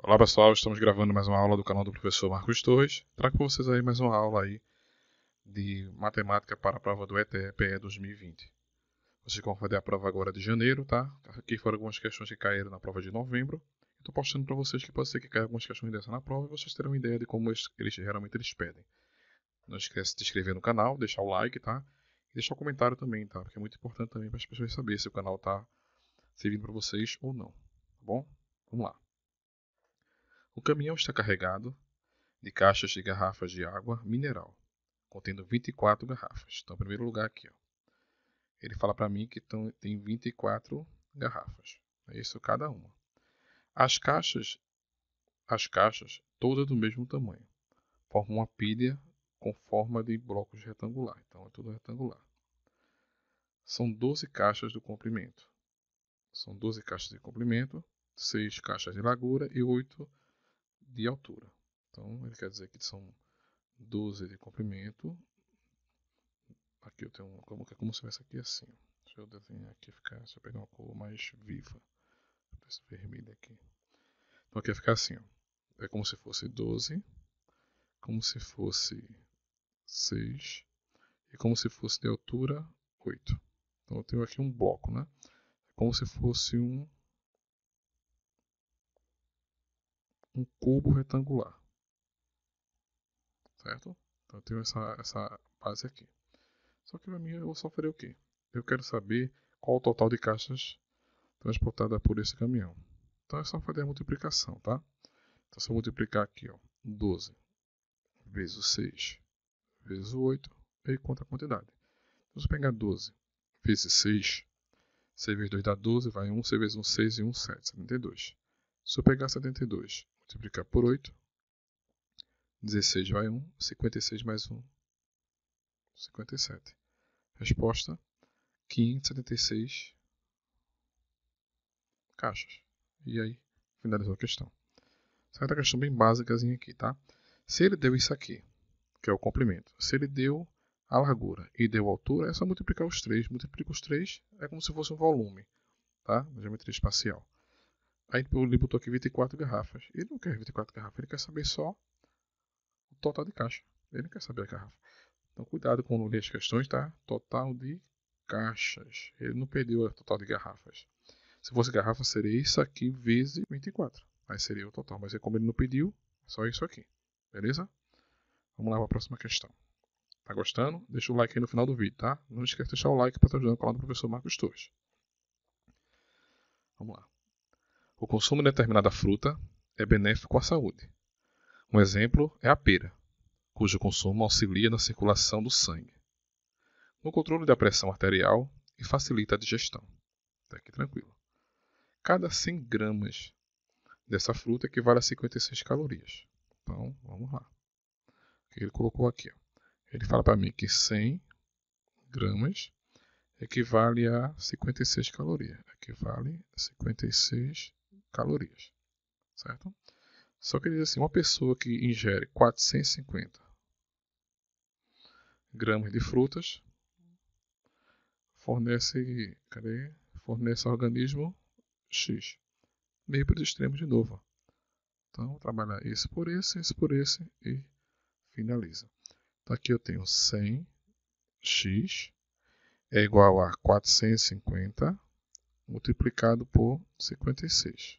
Olá pessoal, estamos gravando mais uma aula do canal do professor Marcos Torres. Trago para vocês aí mais uma aula aí de matemática para a prova do ETE-PE 2020. Vocês vão fazer a prova agora de janeiro, tá? Aqui foram algumas questões que caíram na prova de novembro. Estou postando para vocês que pode ser que caia algumas questões dessa na prova e vocês terão ideia de como eles, geralmente eles pedem. Não esquece de se inscrever no canal, deixar o like, tá? E deixar o um comentário também, tá? Porque é muito importante também para as pessoas saberem se o canal está servindo para vocês ou não, tá bom? Vamos lá. O caminhão está carregado de caixas de garrafas de água mineral, contendo 24 garrafas. Então, em primeiro lugar aqui, ó. Ele fala para mim que tão, tem 24 garrafas. É isso cada uma. As caixas, as caixas todas do mesmo tamanho, formam uma pilha com forma de blocos retangular. Então é tudo retangular. São 12 caixas do comprimento. São 12 caixas de comprimento, 6 caixas de largura e 8 de altura. Então, ele quer dizer que são 12 de comprimento. Aqui eu tenho uma, como, é como se fosse aqui assim. Deixa eu desenhar aqui, ficar, deixa eu pegar uma cor mais viva. Esse vermelho aqui. Então aqui vai ficar assim, ó. É como se fosse 12, como se fosse 6 e como se fosse de altura 8. Então eu tenho aqui um bloco, né? É como se fosse um um cubo retangular. Certo? Então eu tenho essa, essa base aqui. Só que para mim eu vou só fazer o quê? Eu quero saber qual o total de caixas transportadas por esse caminhão. Então é só fazer a multiplicação, tá? Então se eu multiplicar aqui, ó, 12 vezes 6 vezes 8, e conta a quantidade. Então se eu pegar 12 vezes 6, 6 vezes 2 dá 12, vai 1, 6 vezes 1, 6 e 1, 7, 72. Se eu pegar 72 multiplicar por 8. 16 vai 1, 56 mais 1, 57. Resposta: 576 caixas. E aí, finalizou a questão. Certa é questão bem básica aqui, tá? Se ele deu isso aqui, que é o comprimento, se ele deu a largura e deu a altura, é só multiplicar os três. Multiplica os três, é como se fosse um volume, tá? Na geometria espacial. Aí ele botou aqui 24 garrafas. Ele não quer 24 garrafas, ele quer saber só o total de caixa. Ele não quer saber a garrafa. Então cuidado quando ler as questões, tá? Total de caixas. Ele não perdeu o total de garrafas. Se fosse garrafa, seria isso aqui vezes 24. Aí seria o total. Mas é como ele não pediu, só isso aqui. Beleza? Vamos lá para a próxima questão. Tá gostando? Deixa o like aí no final do vídeo, tá? Não esquece de deixar o like para estar ajudando o canal do professor Marcos Torres. Vamos lá. O consumo de determinada fruta é benéfico à saúde. Um exemplo é a pera, cujo consumo auxilia na circulação do sangue, no controle da pressão arterial e facilita a digestão. Até tá aqui tranquilo. Cada 100 gramas dessa fruta equivale a 56 calorias. Então, vamos lá. O que ele colocou aqui? Ele fala para mim que 100 gramas equivale a 56 calorias. Equivale a 56 calorias, certo? Só que diz assim, uma pessoa que ingere 450 gramas de frutas fornece, cadê? Fornece ao organismo X. Meio para os extremos de novo. Então, trabalhar esse por esse, esse por esse e finaliza. Então, aqui eu tenho 100x é igual a 450 multiplicado por 56.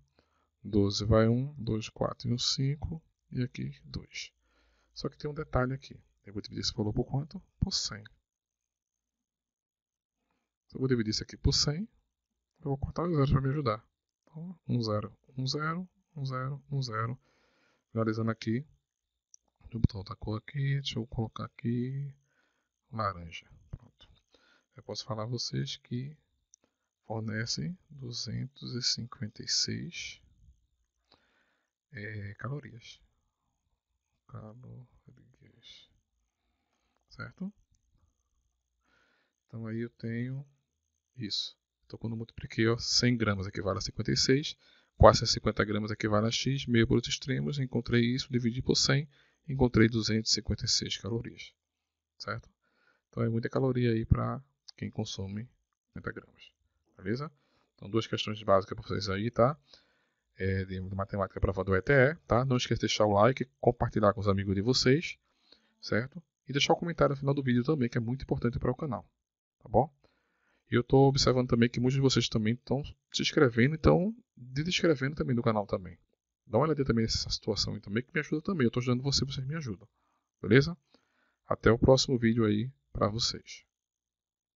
12 vai 1, 2, 4 e 1, 5. E aqui 2. Só que tem um detalhe aqui. Eu vou dividir esse valor por quanto? Por 100. Então, eu vou dividir isso aqui por 100. Eu vou cortar os zeros para me ajudar. Então, 1, 0, 1, 0, 1, 0, 1, 0. Finalizando aqui. Deixa eu botar outra cor aqui. Deixa eu colocar aqui laranja. Pronto. Eu posso falar a vocês que fornecem 256 é, calorias. Calorias. Certo? Então aí eu tenho isso. Então quando multipliquei, 100 gramas equivale a 56, 450 gramas equivale a x, meio por outros extremos, encontrei isso, dividi por 100, encontrei 256 calorias. Certo? Então é muita caloria aí para quem consome 50 gramas. Beleza? Então duas questões básicas para vocês aí, tá? é, de, de matemática para do ETE, tá? Não esqueça de deixar o like, compartilhar com os amigos de vocês, certo? E deixar o um comentário no final do vídeo também, que é muito importante para o canal, tá bom? E eu estou observando também que muitos de vocês também estão se inscrevendo, então desescrevendo também do canal também. Dá uma olhadinha também nessa situação aí também, que me ajuda também. Eu estou ajudando você, vocês me ajudam, beleza? Até o próximo vídeo aí para vocês.